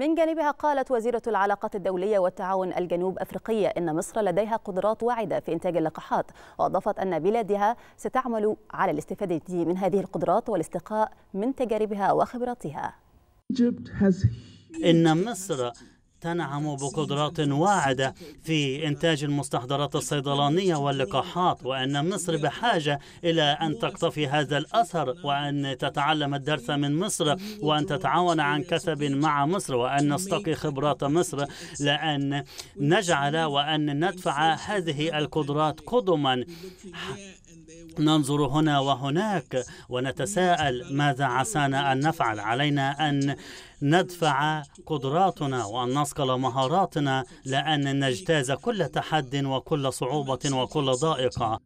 من جانبها قالت وزيرة العلاقات الدولية والتعاون الجنوب أفريقية إن مصر لديها قدرات واعدة في إنتاج اللقاحات وأضافت أن بلادها ستعمل على الاستفادة من هذه القدرات والاستقاء من تجاربها وخبراتها إن مصر تنعم بقدرات واعدة في إنتاج المستحضرات الصيدلانية واللقاحات وأن مصر بحاجة إلى أن تقتفي هذا الأثر وأن تتعلم الدرس من مصر وأن تتعاون عن كسب مع مصر وأن نستقي خبرات مصر لأن نجعل وأن ندفع هذه القدرات قدما ننظر هنا وهناك ونتساءل ماذا عسانا أن نفعل علينا أن ندفع قدراتنا وأن نصقل مهاراتنا لأن نجتاز كل تحد وكل صعوبة وكل ضائقة